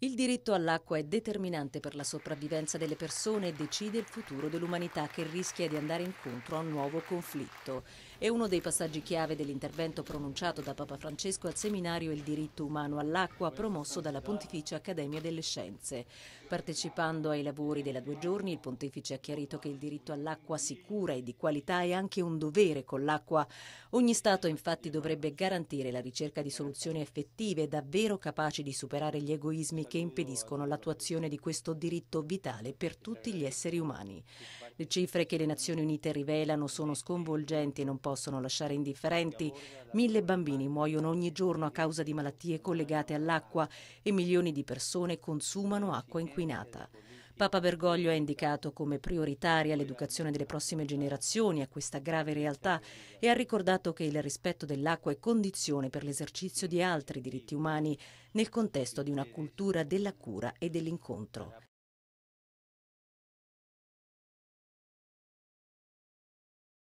Il diritto all'acqua è determinante per la sopravvivenza delle persone e decide il futuro dell'umanità che rischia di andare incontro a un nuovo conflitto. È uno dei passaggi chiave dell'intervento pronunciato da Papa Francesco al seminario Il diritto umano all'acqua promosso dalla Pontificia Accademia delle Scienze. Partecipando ai lavori della due giorni, il pontefice ha chiarito che il diritto all'acqua sicura e di qualità è anche un dovere con l'acqua. Ogni Stato infatti dovrebbe garantire la ricerca di soluzioni effettive davvero capaci di superare gli egoismi che impediscono l'attuazione di questo diritto vitale per tutti gli esseri umani. Le cifre che le Nazioni Unite rivelano sono sconvolgenti e non possono lasciare indifferenti. Mille bambini muoiono ogni giorno a causa di malattie collegate all'acqua e milioni di persone consumano acqua inquinata. Papa Bergoglio ha indicato come prioritaria l'educazione delle prossime generazioni a questa grave realtà e ha ricordato che il rispetto dell'acqua è condizione per l'esercizio di altri diritti umani nel contesto di una cultura della cura e dell'incontro.